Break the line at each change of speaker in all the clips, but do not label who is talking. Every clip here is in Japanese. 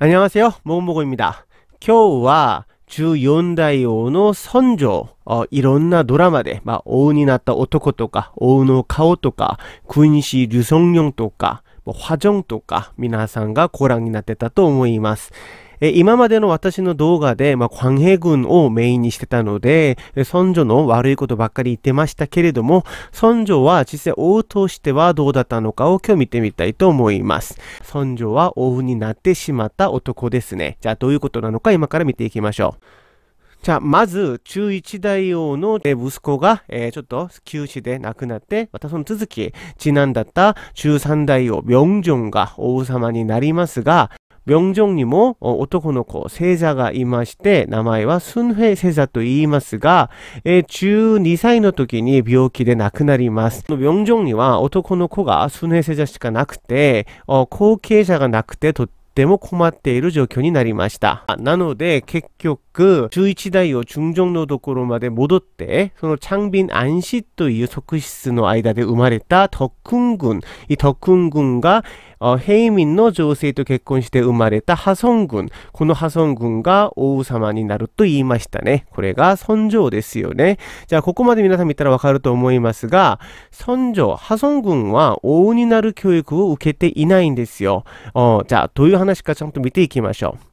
안녕하세요모금보입니다今日は14代王の尊女、いろんなドラマで、まあ、王になった男とか、王の顔とか、君子・ルソンとか、もう花とか、皆さんがご覧になってたと思います。え今までの私の動画で、まあ、関兵軍をメインにしてたので、尊女の悪いことばっかり言ってましたけれども、尊女は実際王としてはどうだったのかを今日見てみたいと思います。尊女は王になってしまった男ですね。じゃあどういうことなのか今から見ていきましょう。じゃあ、まず、中一大王の息子が、えー、ちょっと、九死で亡くなって、またその続き、次男だった中三大王、明ョが王様になりますが、明城にも男の子、聖座がいまして、名前はス平星聖座と言いますが、えー、12歳の時に病気で亡くなります。明城には男の子がス平星聖座しかなくて、後継者がなくてとってても困っている状況になりました。なので、結局、1 1台を中上のところまで戻って、その長瓶安視という側室の間で生まれた特訓軍、い特訓軍が、平民の女性と結婚して生まれた破損軍、この破損軍が王様になると言いましたね。これが尊上ですよね。じゃあ、ここまで皆さん見たらわかると思いますが、尊上、破損軍は王になる教育を受けていないんですよ。じゃあ、どういう話話からちゃんと見ていきましょう。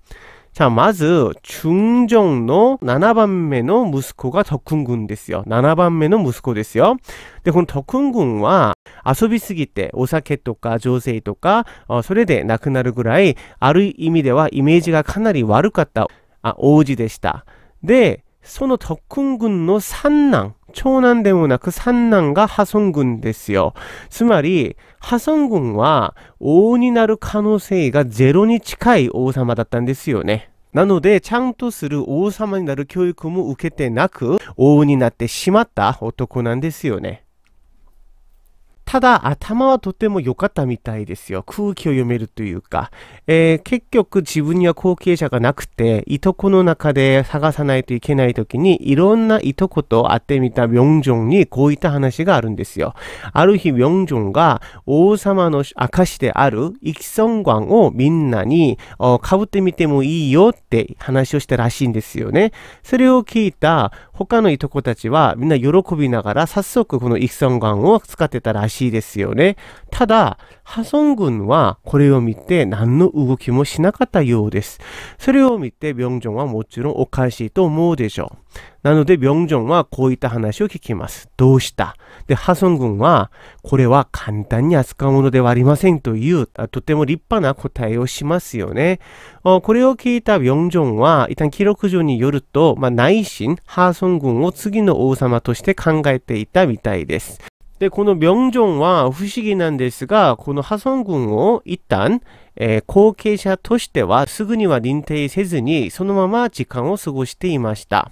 자마즈중정노7番目の무스코가덕훈군ですよ7番目の무스코ですよで、この덕훈군は遊びすぎてお酒とか女性とかそれで亡くなるぐらいある意味ではイメージがかなり悪かった王子でしたでその特訓軍の三男長男でもなく三男が破損軍ですよ。つまり、破損軍は王になる可能性がゼロに近い王様だったんですよね。なので、ちゃんとする王様になる教育も受けてなく、王になってしまった男なんですよね。ただ頭はとても良かったみたいですよ。空気を読めるというか、えー、結局自分には後継者がなくて、いとこの中で探さないといけない時に、いろんないとこと会ってみた明ョジョンにこういった話があるんですよ。ある日明ョジョンが王様の証であるイキソンガンをみんなにかぶってみてもいいよって話をしたらしいんですよね。それを聞いた他のいとこたちはみんな喜びながら早速このイキソンガンを使ってたらしいしいですよね。ただ、ハソン軍はこれを見て何の動きもしなかったようです。それを見て、ビョンジョンはもちろんおかしいと思うでしょう。なので、ビョンジョンはこういった話を聞きます。どうしたで、ハソン軍は、これは簡単に扱うものではありませんという、とても立派な答えをしますよね。これを聞いたビョンジョンは、一旦記録上によると、まあ、内心、ハソン軍を次の王様として考えていたみたいです。で、この明종は不思議なんですが、この破損軍を一旦、えー、後継者としてはすぐには認定せずに、そのまま時間を過ごしていました。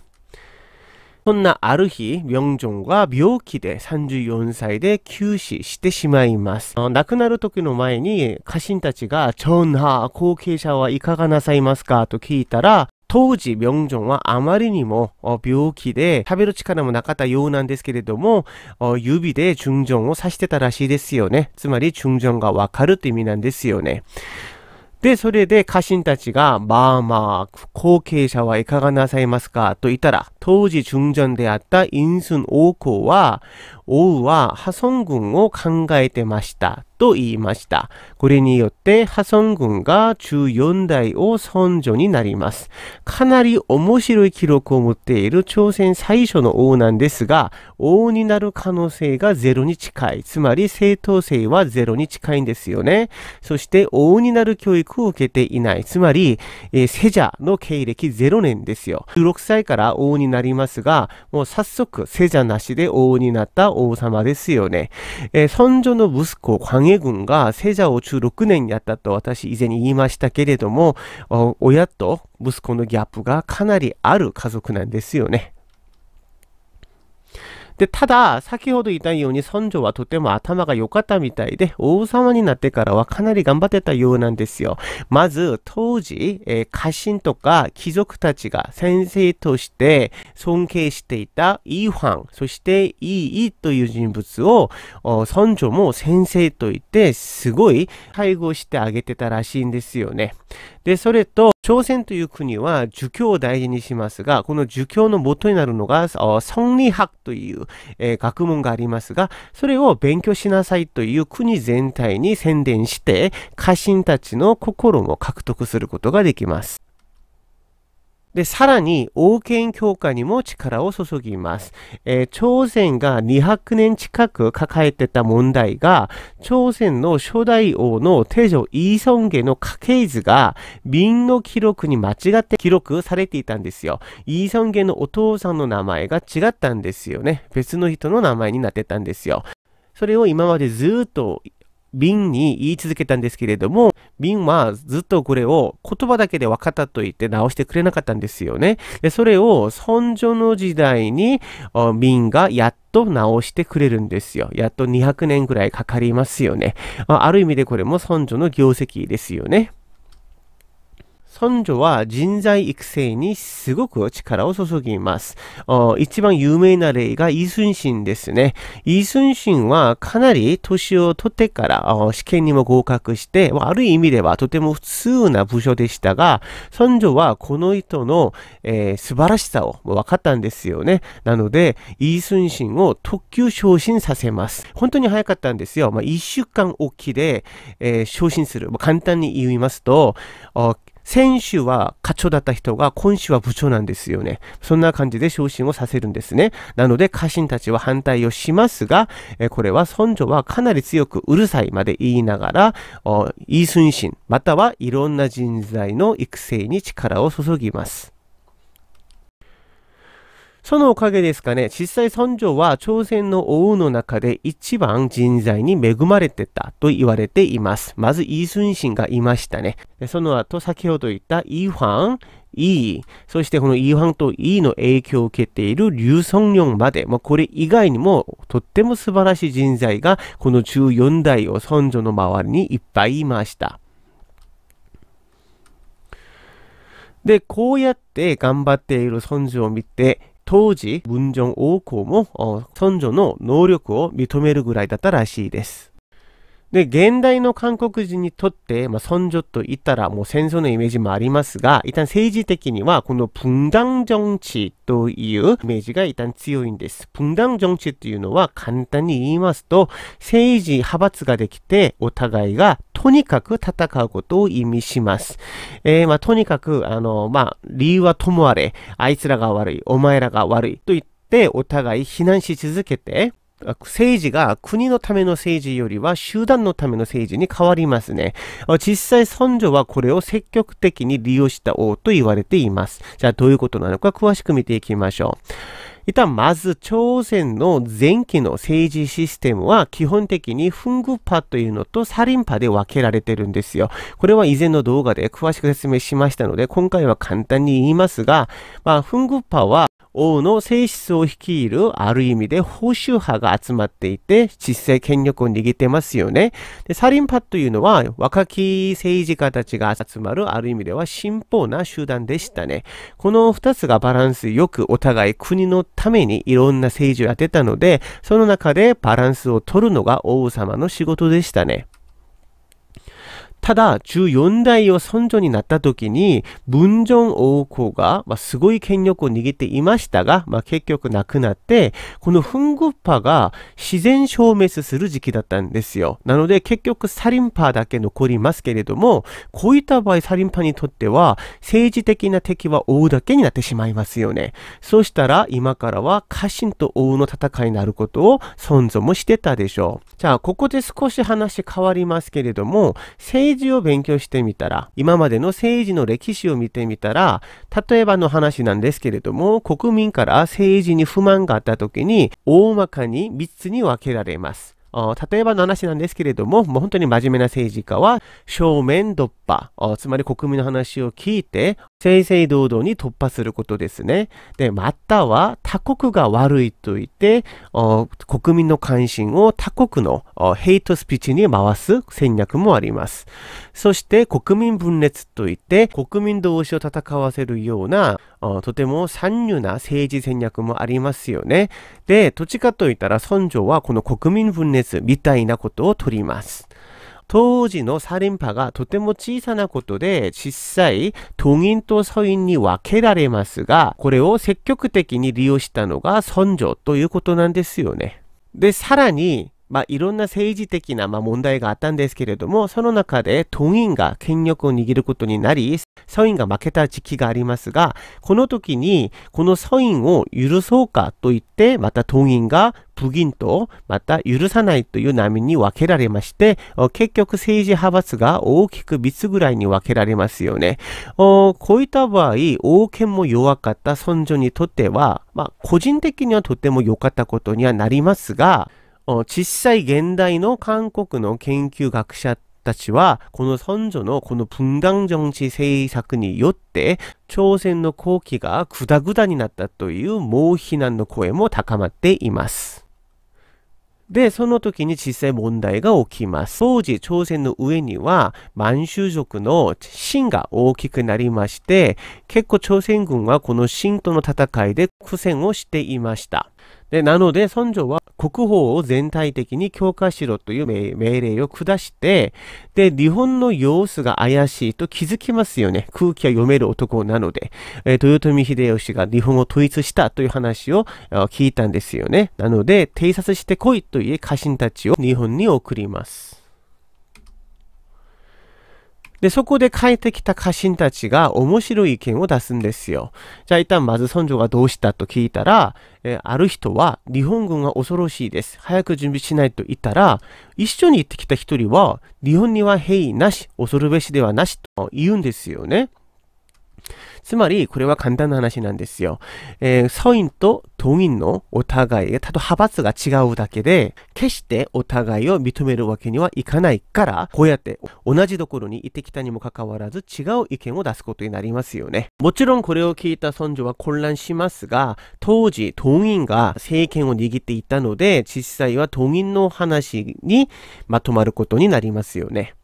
そんなある日、明ンが病気で34歳で急死してしまいます。亡くなる時の前に家臣たちが、ちょんハ、後継者はいかがなさいますかと聞いたら、当時、明ョはあまりにも病気で食べる力もなかったようなんですけれども、指で順ュを指してたらしいですよね。つまり、順ュがわかるって意味なんですよね。で、それで家臣たちが、まあまあ、後継者はいかがなさいますかと言ったら、当時中尊であった陰寸王公は、王は破損軍を考えてましたと言いました。これによって破損軍が14代を尊女になります。かなり面白い記録を持っている朝鮮最初の王なんですが、王になる可能性がゼロに近い。つまり正当性はゼロに近いんですよね。そして王になる教育を受けていない。つまり、えー、セジャの経歴0年ですよ。16歳から王になりますが、もう早速セジャなしで王になった王様ですよね。えー、尊女の息子、関江軍が聖者を中6年やったと私以前に言いましたけれども、親と息子のギャップがかなりある家族なんですよね。で、ただ、先ほど言ったように、村長はとても頭が良かったみたいで、王様になってからはかなり頑張ってたようなんですよ。まず、当時、えー、家臣とか貴族たちが先生として尊敬していたイーファン、そしてイーイという人物を、村長も先生と言って、すごい、介護してあげてたらしいんですよね。で、それと、朝鮮という国は儒教を大事にしますが、この儒教の元になるのが、尊理博という、えー、学問がありますが、それを勉強しなさいという国全体に宣伝して、家臣たちの心も獲得することができます。で、さらに、王権強化にも力を注ぎます。えー、朝鮮が200年近く抱えてた問題が、朝鮮の初代王の手女イーソンゲの家系図が、民の記録に間違って記録されていたんですよ。イーソンゲのお父さんの名前が違ったんですよね。別の人の名前になってたんですよ。それを今までずっと瓶に言い続けたんですけれども、瓶はずっとこれを言葉だけで分かったと言って直してくれなかったんですよね。でそれを尊女の時代に瓶がやっと直してくれるんですよ。やっと200年ぐらいかかりますよね。ある意味でこれも尊女の業績ですよね。村女は人材育成にすごく力を注ぎます。一番有名な例がイ・スンシンですね。イ・スンシンはかなり年を取ってから試験にも合格して、ある意味ではとても普通な部署でしたが、村女はこの人の、えー、素晴らしさを分かったんですよね。なので、イ・スンシンを特急昇進させます。本当に早かったんですよ。まあ、1週間おきで、えー、昇進する。まあ、簡単に言いますと、先週は課長だった人が今週は部長なんですよね。そんな感じで昇進をさせるんですね。なので家臣たちは反対をしますが、えこれは尊女はかなり強くうるさいまで言いながら、イースンシン、またはいろんな人材の育成に力を注ぎます。そのおかげですかね、実際村長は朝鮮の王の中で一番人材に恵まれてたと言われています。まずイ・ースンシンがいましたね。その後、先ほど言ったイ・ファン、イ、ー、そしてこのイ・ファンとイーの影響を受けている劉ソンまで、まあ、これ以外にもとっても素晴らしい人材がこの14代を村長の周りにいっぱいいました。で、こうやって頑張っている村長を見て、当時、文章ジョン王公も、尊女の能力を認めるぐらいだったらしいです。で、現代の韓国人にとって、まあ、선女と言ったらもう戦争のイメージもありますが、一旦政治的にはこの分断政治というイメージが一旦強いんです。分断政治というのは簡単に言いますと、政治派閥ができて、お互いがとにかく戦うことを意味します。えー、まあ、とにかく、あの、まあ、理由はともあれ、あいつらが悪い、お前らが悪いと言って、お互い非難し続けて、政治が国のための政治よりは集団のための政治に変わりますね。実際、尊女はこれを積極的に利用した王と言われています。じゃあどういうことなのか詳しく見ていきましょう。一旦まず朝鮮の前期の政治システムは基本的にフングパというのとサリンパで分けられてるんですよ。これは以前の動画で詳しく説明しましたので今回は簡単に言いますが、まあ、フングパは王の性質を率いるある意味で保守派が集まっていて実際権力を握ってますよね。でサリン派というのは若き政治家たちが集まるある意味では信奉な集団でしたね。この二つがバランスよくお互い国のためにいろんな政治をやってたのでその中でバランスを取るのが王様の仕事でしたね。ただ、14代を尊女になった時に、文正王侯が、まあ、すごい権力を握っていましたが、まあ、結局亡くなって、このフングッパが自然消滅する時期だったんですよ。なので、結局サリンパだけ残りますけれども、こういった場合、サリンパにとっては、政治的な敵は王だけになってしまいますよね。そしたら、今からは家臣と王の戦いになることを尊重もしてたでしょう。じゃあ、ここで少し話変わりますけれども、政政治を勉強してみたら、今までの政治の歴史を見てみたら、例えばの話なんですけれども、国民から政治に不満があった時に、大まかに3つに分けられます。例えばの話なんですけれども、もう本当に真面目な政治家は、正面突破、つまり国民の話を聞いて、正々堂々に突破することですね。で、または他国が悪いと言って、国民の関心を他国のヘイトスピーチに回す戦略もあります。そして国民分裂といって国民同士を戦わせるようなとても参入な政治戦略もありますよね。で、どっちかといったら村長はこの国民分裂みたいなことを取ります。当時のサリンパがとても小さなことで実際、い員と素因に分けられますがこれを積極的に利用したのが尊女ということなんですよね。で、さらに、まあ、いろんな政治的な、まあ、問題があったんですけれども、その中で党員が権力を握ることになり、ソンが負けた時期がありますが、この時に、このソンを許そうかと言って、また党員が不銀と、また許さないという波に分けられまして、結局政治派閥が大きく3つぐらいに分けられますよね。こういった場合、王権も弱かった村女にとっては、まあ、個人的にはとても良かったことにはなりますが、小さい現代の韓国の研究学者たちは、この선女のこの分断政治政策によって、朝鮮の後期がグダグダになったという猛非難の声も高まっています。で、その時に実際問題が起きます。当時、朝鮮の上には満州族の秦が大きくなりまして、結構朝鮮軍はこの秦との戦いで苦戦をしていました。でなので村長は国宝を全体的に強化しろという命令を下して、で、日本の様子が怪しいと気づきますよね。空気は読める男なので、えー、豊臣秀吉が日本を統一したという話を聞いたんですよね。なので、偵察してこいという家臣たちを日本に送ります。で、そこで帰ってきた家臣たちが面白い意見を出すんですよ。じゃあ一旦まず村長がどうしたと聞いたら、えー、ある人は日本軍が恐ろしいです。早く準備しないと言ったら、一緒に行ってきた一人は、日本には兵なし、恐るべしではなしと言うんですよね。つまり、これは簡単な話なんですよ。えー、ソインと同員のお互いが、たと派閥が違うだけで、決してお互いを認めるわけにはいかないから、こうやって同じところにいてきたにもかかわらず違う意見を出すことになりますよね。もちろんこれを聞いた村長は混乱しますが、当時同員が政権を握っていたので、実際は同員の話にまとまることになりますよね。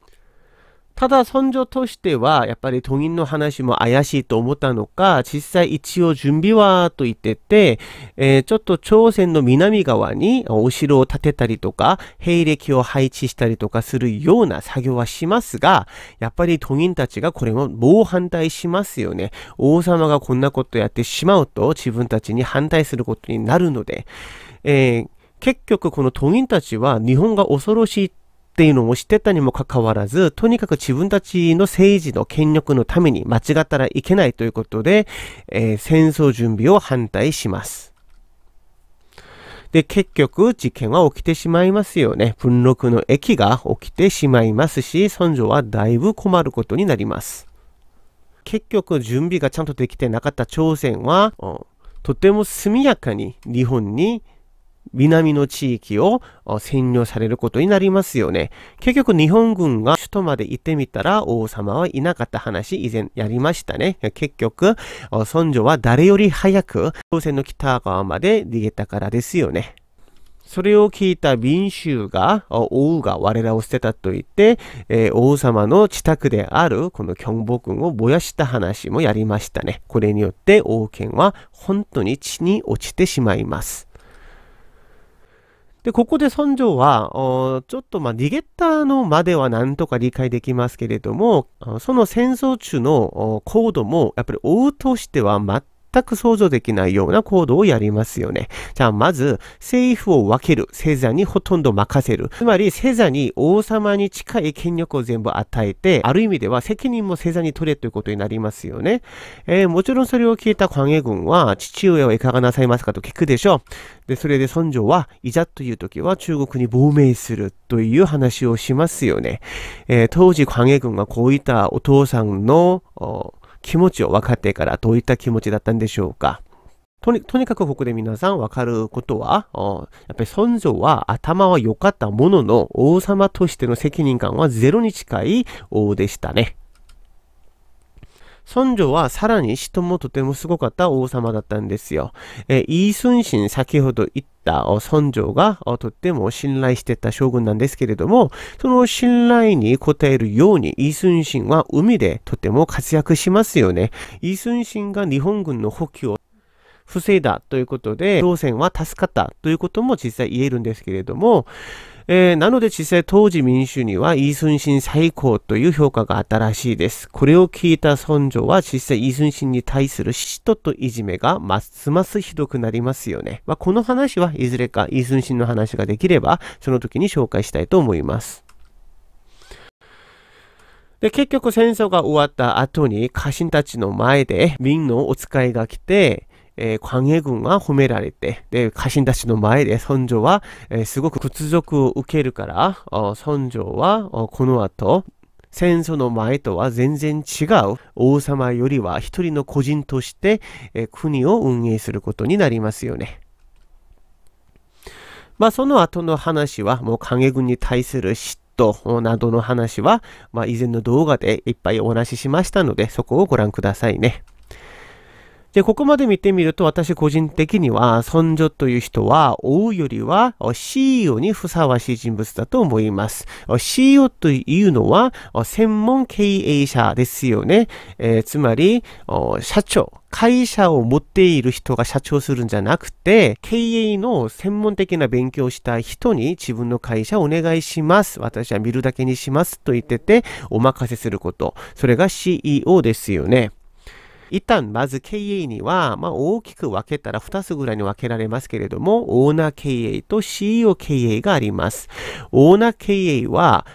ただ、村女としては、やっぱり都民の話も怪しいと思ったのか、実際一応準備はと言ってて、えー、ちょっと朝鮮の南側にお城を建てたりとか、兵力を配置したりとかするような作業はしますが、やっぱり都民たちがこれも猛反対しますよね。王様がこんなことやってしまうと、自分たちに反対することになるので、えー結局この都民たちは日本が恐ろしいっていうのを知ってたにもかかわらず、とにかく自分たちの政治の権力のために間違ったらいけないということで、えー、戦争準備を反対します。で、結局、事件は起きてしまいますよね。文禄の駅が起きてしまいますし、村女はだいぶ困ることになります。結局、準備がちゃんとできてなかった朝鮮は、とても速やかに日本に南の地域を占領されることになりますよね。結局日本軍が首都まで行ってみたら王様はいなかった話以前やりましたね。結局、尊女は誰より早く朝鮮の北側まで逃げたからですよね。それを聞いた民衆が、王が我らを捨てたと言って、えー、王様の自宅であるこの京母君を燃やした話もやりましたね。これによって王権は本当に地に落ちてしまいます。で、ここで村上は、ちょっとまあ逃げたのまではなんとか理解できますけれども、その戦争中の高度もやっぱり王としては全く想像できないような行動をやりますよね。じゃあ、まず、政府を分ける。星座にほとんど任せる。つまり、星座に王様に近い権力を全部与えて、ある意味では責任も星座に取れということになりますよね。えー、もちろんそれを聞いた関英軍は、父親はいかがなさいますかと聞くでしょう。で、それで村女は、いざという時は中国に亡命するという話をしますよね。えー、当時関英軍がこういったお父さんの、気持ちを分かってからどういった気持ちだったんでしょうかとに、とにかくここで皆さんわかることは、やっぱり尊女は頭は良かったものの王様としての責任感はゼロに近い王でしたね。孫女はさらに人もとてもすごかった王様だったんですよ。えー、イースンシン先ほど言った孫女がとっても信頼してた将軍なんですけれども、その信頼に応えるようにイースンシンは海でとても活躍しますよね。イースンシンが日本軍の補給を防いだということで、朝鮮は助かったということも実際言えるんですけれども、えー、なので実際当時民主にはイ・スンシン最高という評価があったらしいです。これを聞いた村長は実際イ・スンシンに対する嫉妬といじめがますますひどくなりますよね。まあ、この話はいずれかイ・スンシンの話ができればその時に紹介したいと思います。で、結局戦争が終わった後に家臣たちの前で民のお使いが来て、えー、関軍が褒められて、で、家臣たちの前で村女は、えー、すごく屈辱を受けるから、村女はこの後、戦争の前とは全然違う王様よりは一人の個人として、えー、国を運営することになりますよね。まあその後の話はもう影軍に対する嫉妬などの話は、まあ、以前の動画でいっぱいお話ししましたのでそこをご覧くださいね。で、ここまで見てみると、私個人的には、尊女という人は、王よりは、CEO にふさわしい人物だと思います。CEO というのは、専門経営者ですよね。えー、つまり、社長。会社を持っている人が社長するんじゃなくて、経営の専門的な勉強をした人に自分の会社お願いします。私は見るだけにしますと言ってて、お任せすること。それが CEO ですよね。一旦まず経営には、まあ、大きく分けたら2つぐらいに分けられますけれども、オーナー経営と CEO 経営があります。オーナー経営は、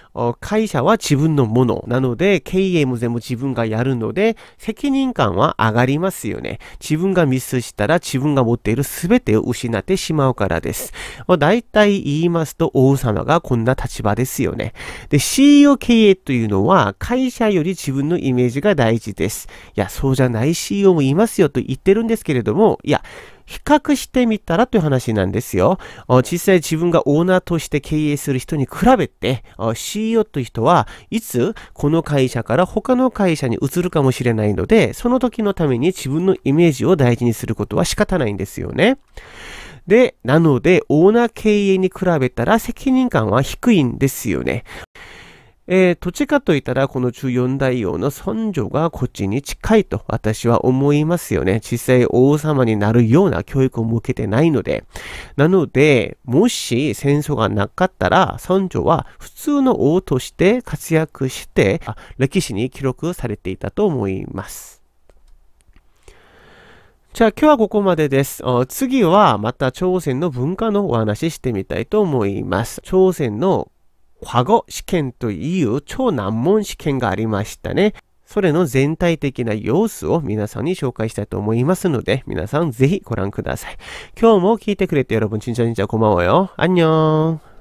会社は自分のものなので、経営も全部自分がやるので、責任感は上がりますよね。自分がミスしたら自分が持っている全てを失ってしまうからです。大体言いますと、王様がこんな立場ですよね。で、CEO 経営というのは、会社より自分のイメージが大事です。いや、そうじゃない CEO もいますよと言ってるんですけれども、いや、比較してみたらという話なんですよ。実際自分がオーナーとして経営する人に比べて、CEO という人はいつこの会社から他の会社に移るかもしれないので、その時のために自分のイメージを大事にすることは仕方ないんですよね。で、なので、オーナー経営に比べたら責任感は低いんですよね。えー、どっちかといったら、この14大王の尊女がこっちに近いと私は思いますよね。実際王様になるような教育を向けてないので。なので、もし戦争がなかったら、尊女は普通の王として活躍して、歴史に記録されていたと思います。じゃあ今日はここまでです。次はまた朝鮮の文化のお話ししてみたいと思います。朝鮮の과거試験という超難問試験がありましたね。それの全体的な様子を皆さんに紹介したいと思いますので、皆さんぜひご覧ください。今日も聞いてくれて여러분진짜진짜고마워요안 녕。